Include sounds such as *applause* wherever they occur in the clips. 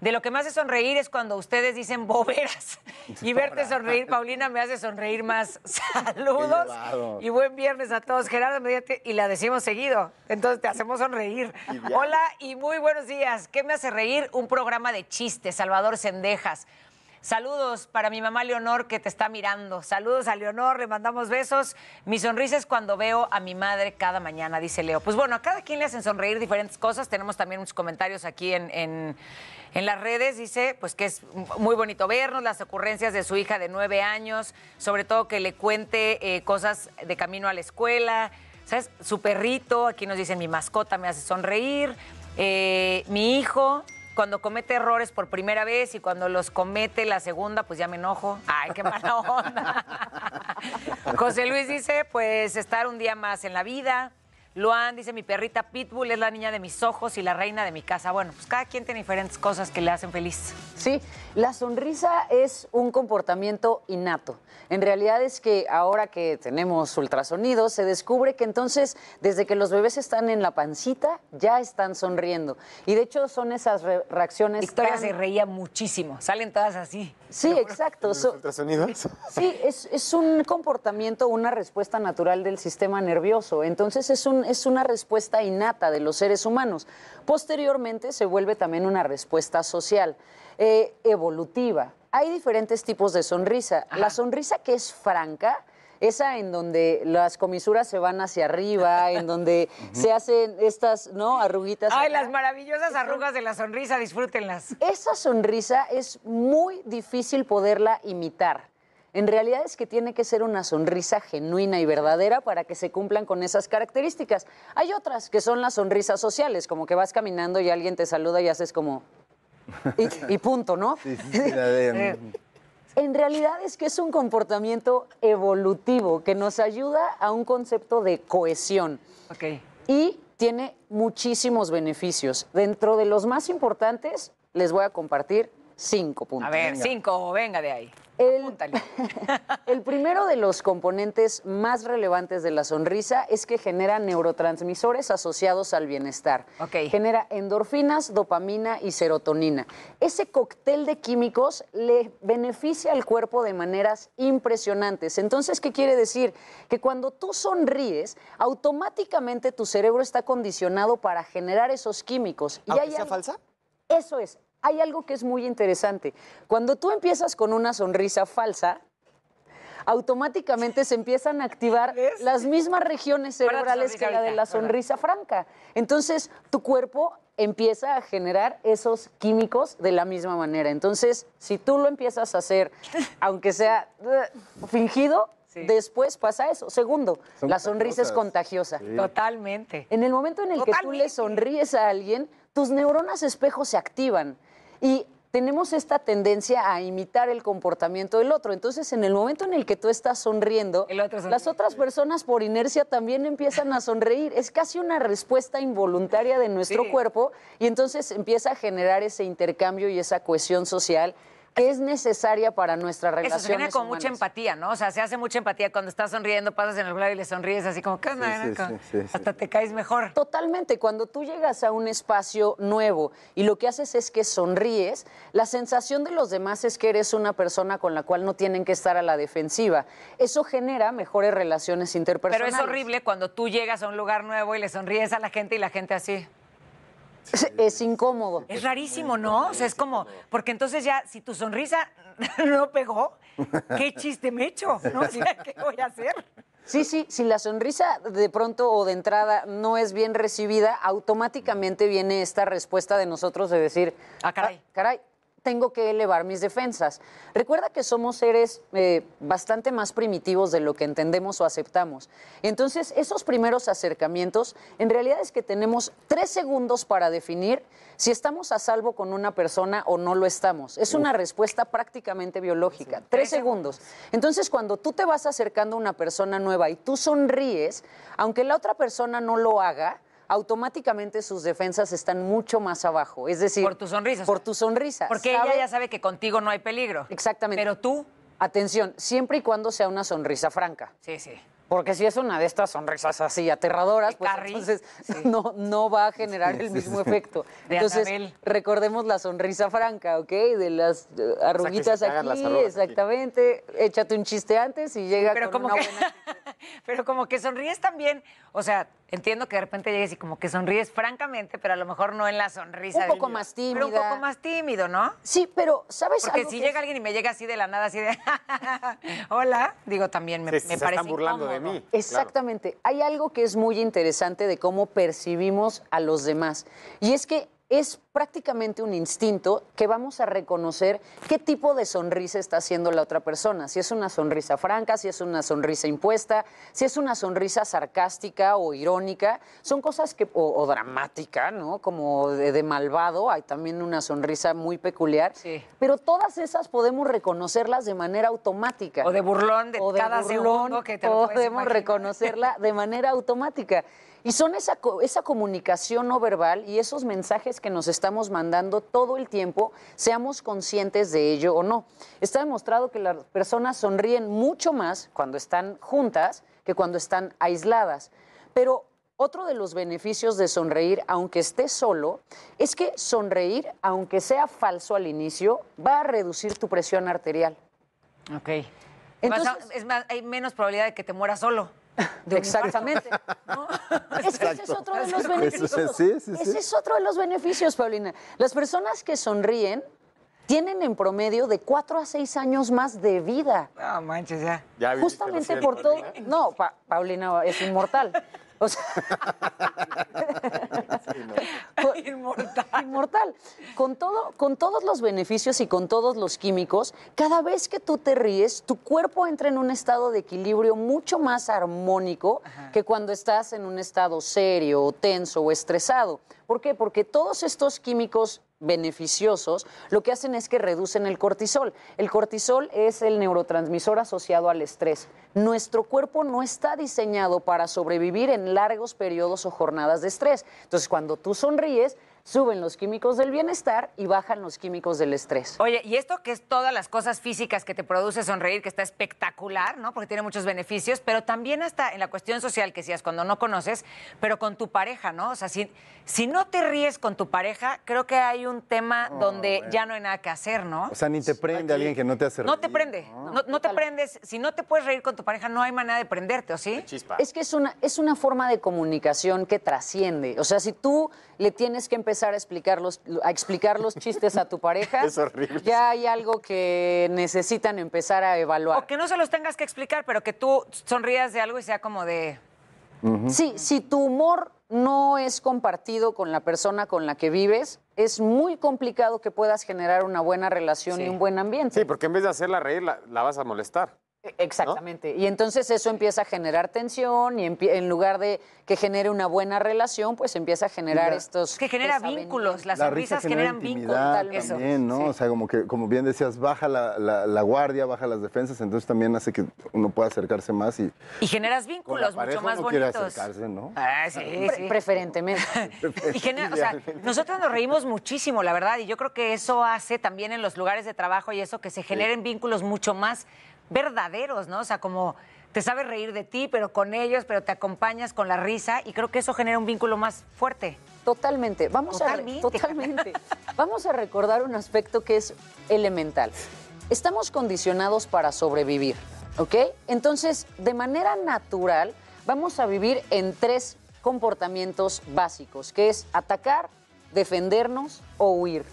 De lo que me hace sonreír es cuando ustedes dicen boberas. *laughs* Y verte sonreír, Paulina, me hace sonreír más. *laughs* Saludos y buen viernes a todos. Gerardo Mediante, y la decimos seguido. Entonces te hacemos sonreír. Hola y muy buenos días. ¿Qué me hace reír? Un programa de chistes. Salvador Sendejas. Saludos para mi mamá Leonor que te está mirando. Saludos a Leonor, le mandamos besos. Mi sonrisa es cuando veo a mi madre cada mañana, dice Leo. Pues bueno, a cada quien le hacen sonreír diferentes cosas. Tenemos también unos comentarios aquí en, en, las redes. Dice pues que es muy bonito vernos, las ocurrencias de su hija de nueve años, sobre todo que le cuente eh, cosas de camino a la escuela. ¿Sabes? Su perrito, aquí nos dicen mi mascota me hace sonreír. Eh, mi hijo, cuando comete errores por primera vez y cuando los comete la segunda, pues ya me enojo. Ay, qué mala onda. *laughs* José Luis dice, pues estar un día más en la vida, Luan dice, mi perrita Pitbull es la niña de mis ojos y la reina de mi casa. Bueno, pues cada quien tiene diferentes cosas que le hacen feliz. Sí, la sonrisa es un comportamiento innato. En realidad es que ahora que tenemos ultrasonidos, se descubre que entonces, desde que los bebés están en la pancita, ya están sonriendo. Y de hecho son esas reacciones... Victoria se reía muchísimo, salen todas así. Sí, exacto. ¿Los ultrasonidos? Sí, es, es un comportamiento, una respuesta natural del sistema nervioso. Entonces es un es una respuesta innata de los seres humanos. Posteriormente se vuelve también una respuesta social, eh, evolutiva. Hay diferentes tipos de sonrisa. La sonrisa que es franca, esa en donde las comisuras se van hacia arriba, *laughs* en donde se hacen estas, ¿no? Arruguitas. Ay, las maravillosas arrugas de la sonrisa, disfrútenlas. Esa sonrisa es muy difícil poderla imitar. En realidad es que tiene que ser una sonrisa genuina y verdadera para que se cumplan con esas características. Hay otras que son las sonrisas sociales, como que vas caminando y alguien te saluda y haces como... Y, punto, ¿no? *laughs* en realidad es que es un comportamiento evolutivo que nos ayuda a un concepto de cohesión. Ok. Y tiene muchísimos beneficios. Dentro de los más importantes, les voy a compartir cinco puntos. A ver, cinco, venga de ahí. El, *laughs* el, primero de los componentes más relevantes de la sonrisa es que genera neurotransmisores asociados al bienestar. Okay. Genera endorfinas, dopamina y serotonina. Ese cóctel de químicos le beneficia al cuerpo de maneras impresionantes. Entonces, ¿qué quiere decir? Que cuando tú sonríes, automáticamente tu cerebro está condicionado para generar esos químicos. y falsa? Eso es, hay algo que es muy interesante. Cuando tú empiezas con una sonrisa falsa, automáticamente se empiezan a activar *laughs* las mismas regiones cerebrales que la de la sonrisa franca. Entonces, tu cuerpo empieza a generar esos químicos de la misma manera. Entonces, si tú lo empiezas a hacer, *laughs* aunque sea uh, fingido, después pasa eso. Segundo, la sonrisa es contagiosa. Totalmente. En el momento en el que tú le sonríes a alguien, tus neuronas espejo se activan. Y tenemos esta tendencia a imitar el comportamiento del otro. Entonces, en el momento en el que tú estás sonriendo, las otras personas por inercia también empiezan a sonreír. Es casi una respuesta involuntaria de nuestro cuerpo y entonces empieza a generar ese intercambio y esa cohesión social es necesaria para nuestra relación. Eso se viene con mucha empatía, ¿no? O sea, se hace mucha empatía cuando estás sonriendo, pasas en el lugar y le sonríes así como, ¿qué Hasta te caes mejor. Totalmente. Cuando tú llegas a un espacio nuevo y lo que haces es que sonríes, la sensación de los demás es que eres una persona con la cual no tienen que estar a la defensiva. Eso genera mejores relaciones interpersonales. Pero es horrible cuando tú llegas a un lugar nuevo y le sonríes a la gente y la gente así. Es incómodo. Es rarísimo, ¿no? O sea, es como, porque entonces ya, si tu sonrisa *laughs* no pegó, ¿qué chiste me echo? ¿No? *laughs* ¿Qué voy a hacer? Sí, sí, si la sonrisa de pronto o de entrada no es bien recibida, automáticamente viene esta respuesta de nosotros de decir, ah, caray. Ah, caray, tengo que elevar mis defensas. Recuerda que somos seres eh, bastante más primitivos de lo que entendemos o aceptamos. Entonces, esos primeros acercamientos, en realidad es que tenemos tres segundos para definir si estamos a salvo con una persona o no lo estamos. Es una respuesta prácticamente biológica. tres segundos. Entonces, cuando tú te vas acercando a una persona nueva y tú sonríes, aunque la otra persona no lo haga, automáticamente sus defensas están mucho más abajo. Es decir, por tu sonrisa. Por tu sonrisa. Porque ella ya sabe que contigo no hay peligro. Exactamente. Pero tú. Atención, siempre y cuando sea una sonrisa franca. Sí, sí. Porque si es una de estas sonrisas así aterradoras, pues entonces *laughs* no, no va a generar el mismo efecto. entonces, recordemos la sonrisa franca, ¿ok? De las eh, arruguitas aquí, exactamente. Échate un chiste antes y llega con una buena *laughs* pero como que sonríes también. O sea, entiendo que de repente llegues y como que sonríes francamente, pero a lo mejor no en la sonrisa. Un poco más tímido. un poco más tímido, ¿no? Sí, pero ¿sabes Porque si llega alguien y me llega así de la nada, así de *laughs* hola, digo también me, me se parece. Están burlando de mí. Exactamente. Hay algo que es muy interesante de cómo percibimos a los demás. Y es que es prácticamente un instinto que vamos a reconocer qué tipo de sonrisa está haciendo la otra persona, si es una sonrisa franca, si es una sonrisa impuesta, si es una sonrisa sarcástica o irónica, son cosas que, o, dramática, ¿no? Como de, malvado, hay también una sonrisa muy peculiar, pero todas esas podemos reconocerlas de manera automática. O de burlón de, o de cada burlón, que te Podemos reconocerla de manera automática. Y son esa, esa comunicación no verbal y esos mensajes que nos estamos mandando todo el tiempo, seamos conscientes de ello o no. Está demostrado que las personas sonríen mucho más cuando están juntas que cuando están aisladas. Pero otro de los beneficios de sonreír, aunque estés solo, es que sonreír, aunque sea falso al inicio, va a reducir tu presión arterial. Ok. Entonces, hay menos probabilidad de que te mueras solo. Exactamente. *laughs* Es que ese es otro de los beneficios. Ese es otro de los beneficios, Paulina. Las personas que sonríen tienen en promedio de cuatro a seis años más de vida. No, manches, ya. Justamente por todo. No, Paulina es inmortal. O sea, *laughs* *laughs* inmortal. Inmortal. Con, todo, con todos los beneficios y con todos los químicos, cada vez que tú te ríes, tu cuerpo entra en un estado de equilibrio mucho más armónico que cuando estás en un estado serio, o tenso o estresado. ¿Por qué? Porque todos estos químicos beneficiosos, lo que hacen es que reducen el cortisol. El cortisol es el neurotransmisor asociado al estrés. Nuestro cuerpo no está diseñado para sobrevivir en largos periodos o jornadas de estrés. Entonces, cuando tú sonríes, suben los químicos del bienestar y bajan los químicos del estrés. Oye, y esto que es todas las cosas físicas que te produce sonreír, que está espectacular, ¿no? Porque tiene muchos beneficios, pero también hasta en la cuestión social que decías, cuando no conoces, pero con tu pareja, ¿no? O sea, si, si no te ríes con tu pareja, creo que hay un tema oh, donde ya no hay nada que hacer, ¿no? O sea, ni te prende alguien que no te hace reír. No te prende, no, te prendes. Si no te puedes reír con tu pareja, no hay manera de prenderte, ¿o sí? Chispa. Es que es una, es una forma de comunicación que trasciende. O sea, si tú le tienes que empezar a explicar los, a explicar los chistes a tu pareja, *laughs* ya hay algo que necesitan empezar a evaluar. O que no se los tengas que explicar, pero que tú sonrías de algo y sea como de... Sí, si tu humor no es compartido con la persona con la que vives, es muy complicado que puedas generar una buena relación y un buen ambiente. Sí, porque en vez de hacerla reír, la vas a molestar. Exactamente. Y entonces eso empieza a generar tensión y en lugar de que genere una buena relación, pues empieza a generar estos... Que genera vínculos, las la sonrisas generan vínculos. También, ¿no? O sea, como que, como bien decías, baja la, guardia, baja las defensas, entonces también hace que uno pueda acercarse más y... Y generas vínculos mucho más bonitos. acercarse, ¿no? Ah, sí, Preferentemente. *laughs* y genera, o sea, nosotros nos reímos muchísimo, la verdad, y yo creo que eso hace también en los lugares de trabajo y eso, que se generen vínculos mucho más verdaderos, ¿no? O sea, como te sabes reír de ti, pero con ellos, pero te acompañas con la risa y creo que eso genera un vínculo más fuerte. Totalmente. Vamos totalmente. A, totalmente. Vamos a recordar un aspecto que es elemental. Estamos condicionados para sobrevivir, ¿ok? Entonces, de manera natural, vamos a vivir en tres comportamientos básicos, que es atacar, defendernos o huir.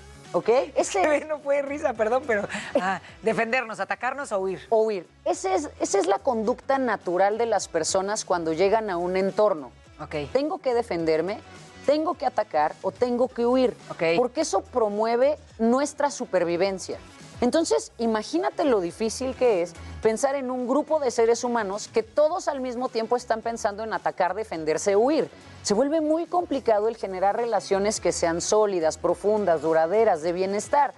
Ese... *laughs* No fue risa, perdón, pero ah, defendernos, atacarnos o huir. O huir. es, esa es la conducta natural de las personas cuando llegan a un entorno. Okay. Tengo que defenderme, tengo que atacar o tengo que huir. Okay. Porque eso promueve nuestra supervivencia. Entonces, imagínate lo difícil que es pensar en un grupo de seres humanos que todos al mismo tiempo están pensando en atacar, defenderse, huir. Se vuelve muy complicado el generar relaciones que sean sólidas, profundas, duraderas, de bienestar.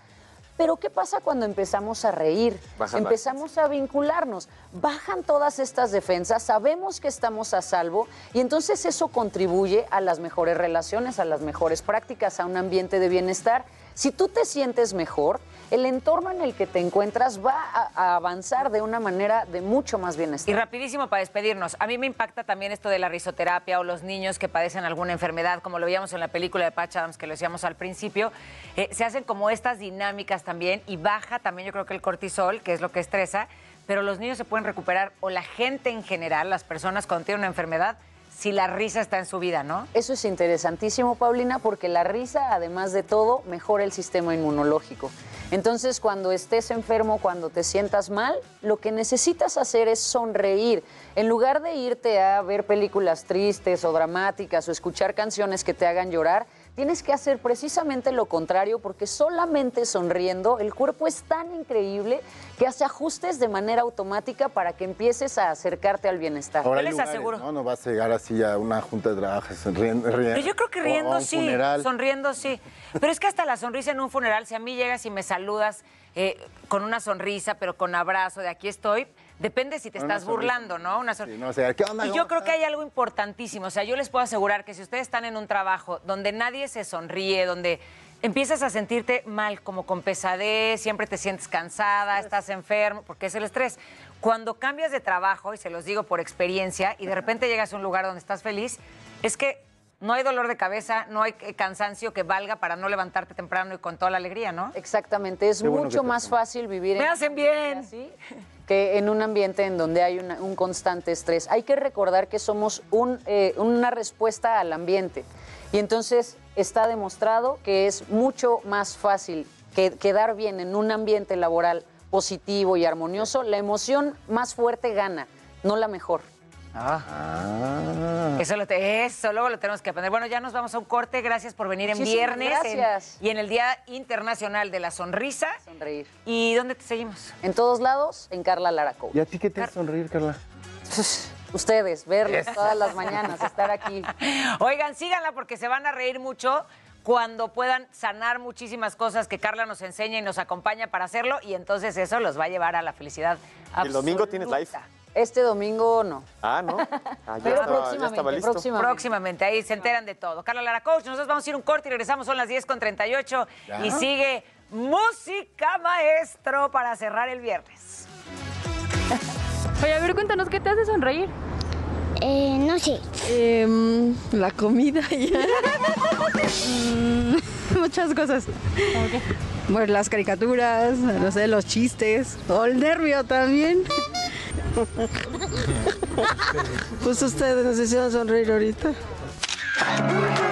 Pero ¿qué pasa cuando empezamos a reír? empezamos a vincularnos. Bajan todas estas defensas, sabemos que estamos a salvo y entonces eso contribuye a las mejores relaciones, a las mejores prácticas, a un ambiente de bienestar. Si tú te sientes mejor, el entorno en el que te encuentras va a, avanzar de una manera de mucho más bienestar. Y rapidísimo para despedirnos, a mí me impacta también esto de la risoterapia o los niños que padecen alguna enfermedad, como lo veíamos en la película de Patch Adams que lo decíamos al principio, eh, se hacen como estas dinámicas también y baja también yo creo que el cortisol, que es lo que estresa, pero los niños se pueden recuperar o la gente en general, las personas cuando tienen una enfermedad, si la risa está en su vida, ¿no? Eso es interesantísimo, Paulina, porque la risa, además de todo, mejora el sistema inmunológico. Entonces, cuando estés enfermo, cuando te sientas mal, lo que necesitas hacer es sonreír. En lugar de irte a ver películas tristes o dramáticas o escuchar canciones que te hagan llorar, Tienes que hacer precisamente lo contrario porque solamente sonriendo el cuerpo es tan increíble que hace ajustes de manera automática para que empieces a acercarte al bienestar. Ahora les aseguro. No, no vas a llegar así a una junta de trabajo sonriendo. Pero pues yo creo que riendo sí, sonriendo sí. Pero es que hasta la sonrisa en un funeral, si a mí llegas y me saludas eh, con una sonrisa, pero con abrazo de aquí estoy, depende si te estás burlando, ¿no? Una y yo creo que hay algo importantísimo. O sea, yo les puedo asegurar que si ustedes están en un trabajo donde nadie se sonríe, donde empiezas a sentirte mal, como con pesadez, siempre te sientes cansada, pues. estás enfermo, porque es el estrés. Cuando cambias de trabajo, y se los digo por experiencia, y de repente llegas a un lugar donde estás feliz, es que no hay dolor de cabeza, no hay eh, cansancio que valga para no levantarte temprano y con toda la alegría, ¿no? Exactamente, es mucho más fácil vivir Me en hacen bien. que en un ambiente en donde hay un constante estrés. Hay que recordar que somos eh, una respuesta al ambiente y entonces está demostrado que es mucho más fácil quedar bien en un ambiente laboral positivo y armonioso, la emoción más fuerte gana, no la mejor. Ah. ah. Eso, lo luego lo tenemos que aprender. Bueno, ya nos vamos a un corte. Gracias por venir en viernes. Gracias. y en el Día Internacional de la Sonrisa. Sonreír. ¿Y dónde te seguimos? En todos lados, en Carla Laraco. ¿Y a ti qué te hace sonreír, Carla? *laughs* Ustedes, verlos todas las mañanas, estar aquí. *laughs* Oigan, síganla porque se van a reír mucho cuando puedan sanar muchísimas cosas que Carla nos enseña y nos acompaña para hacerlo y entonces eso los va a llevar a la felicidad. Absoluta. El domingo tienes live. Este domingo no. Ah, no. Ah, próximamente, próximamente, ahí se enteran de todo. Carla Lara Coach, nosotros vamos a ir un corte y regresamos, son las 10 con 38 y sigue Música Maestro para cerrar el viernes. *laughs* Oye, a ver, cuéntanos, ¿qué te hace sonreír? Eh, no sé. Em, la comida ya. *laughs* Muchas cosas. Bueno, las caricaturas, no sé, los chistes, o el nervio también pues ustedes nos hicieron sonreír ahorita.